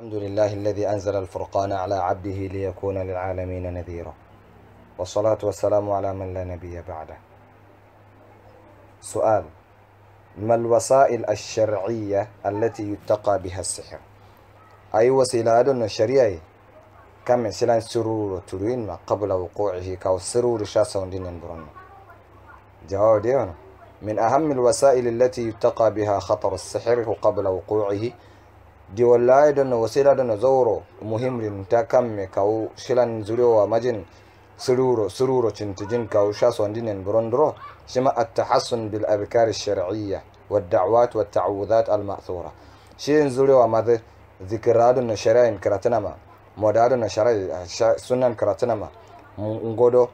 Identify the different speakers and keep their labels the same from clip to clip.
Speaker 1: الحمد لله الذي أنزل الفرقان على عبده ليكون للعالمين نذيرا والصلاة والسلام على من لا نبي بعده سؤال ما الوسائل الشرعية التي يتقى بها السحر أي وسيلة دون الشرعية كم سلان سرور ترين ما قبل وقوعه كو سرور شاسا دين برن جواب ديون من أهم الوسائل التي يتقى بها خطر السحر قبل وقوعه di wallahi wasila wasira na zauro muhimrin ta me kawo shilan zurewa majin sururo sururo cintijin kawo shaso burundro shi shima at-tahassun bil abkar shariyya wa dawat wa taawudat al-ma'thura shin zurewa madhi zikiradu na shari'in karatunama modadu na shari'a sunan karatunama ngodo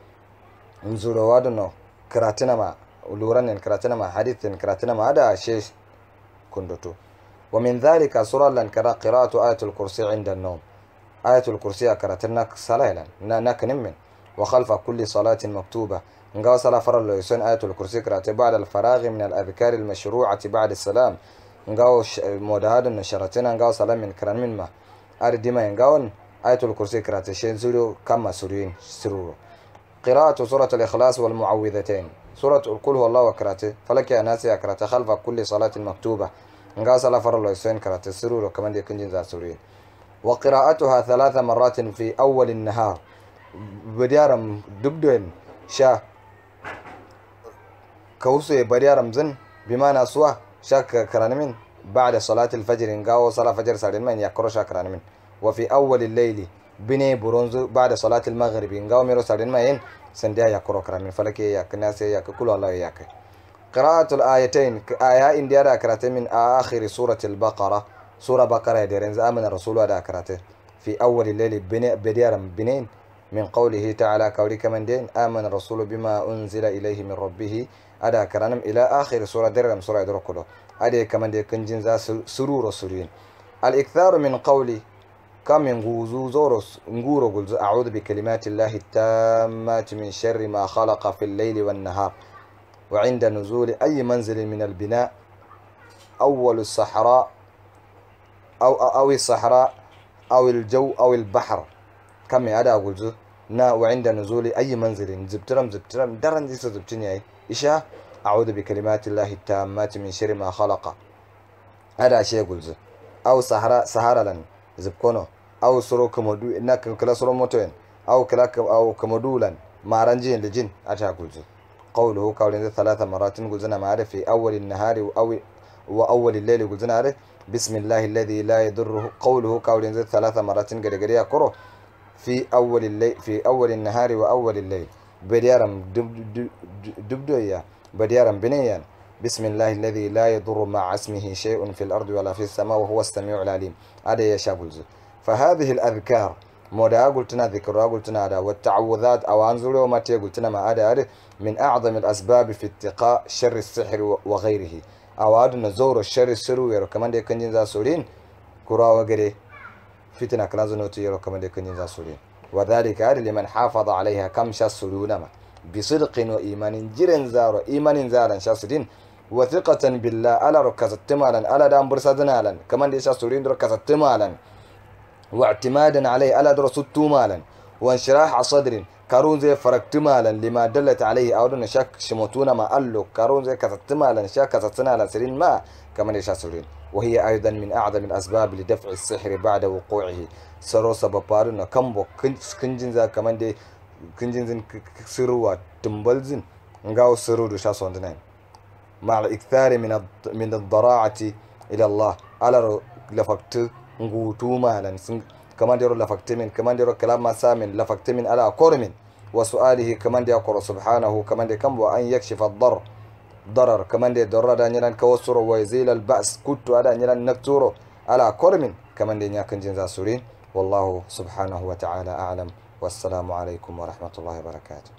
Speaker 1: nzurowadu no karatunama luranin karatunama hadithin karatunama ada shi kundutu ومن ذلك سورة لن كرا قراءة آية الكرسي عند النوم آية الكرسي كرتنا سلايلا ناك نمن وخلف كل صلاة مكتوبة نقوى صلاة فرل يسون آية الكرسي كرات بعد الفراغ من الأذكار المشروعة بعد السلام نقوى مودهاد نشرتنا نقوى صلاة من كران من ما أردما نقوى آية الكرسي كرات شين زورو كما سورين سرورو قراءة سورة الإخلاص والمعوذتين سورة الكل هو الله وكراته فلك يا ناس يا كراته خلف كل صلاة مكتوبة نقاس على فر الله يسوين كرا تسرور وكمان دي كنجن ذا سورين وقراءتها ثلاث مرات في أول النهار بديارم دبدوين شا كوسوي بديارم زن بمعنى سوا شا كرانمين بعد صلاة الفجر نقاو صلاة فجر سالين من يقرو شا كرانمين وفي أول الليل بني برونزو بعد صلاة المغرب نقاو ميرو سالين ما ين سنديا يقرو كرانمين فلكي يا كناسي يا كل الله ياك قراءة الآيتين آية إن ديارة كراتي من آخر سورة البقرة سورة بقرة ديرين آمن الرسول ودا كراتي في أول الليل بني بديار بنين من قوله تعالى كوري كمان دين آمن الرسول بما أنزل إليه من ربه أدا كرانم إلى آخر سورة درم سورة دركلو أدا كمان دي كنجن ذا سرور سرين الإكثار من قولي كم من غوزو زورس نغورو أعوذ بكلمات الله التامات من شر ما خلق في الليل والنهار وعند نزول أي منزل من البناء أول الصحراء أو أو الصحراء أو الجو أو البحر كم هذا أقول جو نا وعند نزول أي منزل زبترم زبترم درن ديس زبتني إشا إيه؟ أعوذ بكلمات الله التامات من شر ما خلق هذا شيء أقول جو أو صحراء صحراء لن زبكونه أو سرو كمدو إنك كلا سرو موتين أو كلا أو كمودو لن ما رنجين لجين أتا أقول قوله قولين ثلاث مرات قلزنا معرف في أول النهار أو وأول الليل قلزنا عارف بسم الله الذي لا يضره قوله قولين ثلاث مرات قرقريا كرو في أول الليل في أول النهار وأول الليل بديارم دبدويا بديارم بنيا بسم الله الذي لا يضر مع اسمه شيء في الأرض ولا في السماء وهو السميع العليم هذا يا شابوز فهذه الأذكار مودا قلتنا ذكر قلتنا هذا والتعوذات أو أنزل ومتي قلتنا ما هذا هذا من أعظم الأسباب في اتقاء شر السحر وغيره أو هذا نزور الشر السرو يرو كمان دي كنجين ذا كرا وغيره فتنة كنازو نوتي يرو كمان دي كنجين ذا وذلك هذا لمن حافظ عليها كم شاسولونما بصدق وإيمان جرن زارو إيمان زارا شاسولين وثقة بالله ألا ركزت تمالا ألا دام برسدنا كمان دي شاسولين ركزت تمالا واعتمادا عليه ألا درست مالا وانشراح على صدر كارون زي فرقت مالا لما دلت عليه أو دون شاك شموتونا ما قال له كارون زي كثت مالا شك سرين ما كمان يشا سرين وهي أيضا من أعظم الأسباب لدفع السحر بعد وقوعه سرو سببارنا كمبو كنجن زي كمان دي كنجن زي سروا تنبلزن نقاو سرور يشا سوندنين مع الإكثار من الضراعة إلى الله على لفقت ngutuma كمان ديرو لفكتمن كمان ديرو كلام ما سامن لفكتمن على كورمن وسؤاله كمان دي أقر سبحانه كمان دي كم وأن يكشف الضر ضرر كمان دي ضرر دا نيران كوسر ويزيل البأس كتو على نيران نكتورو على كورمن كمان دي نياكن جنزا سورين والله سبحانه وتعالى أعلم والسلام عليكم ورحمة الله وبركاته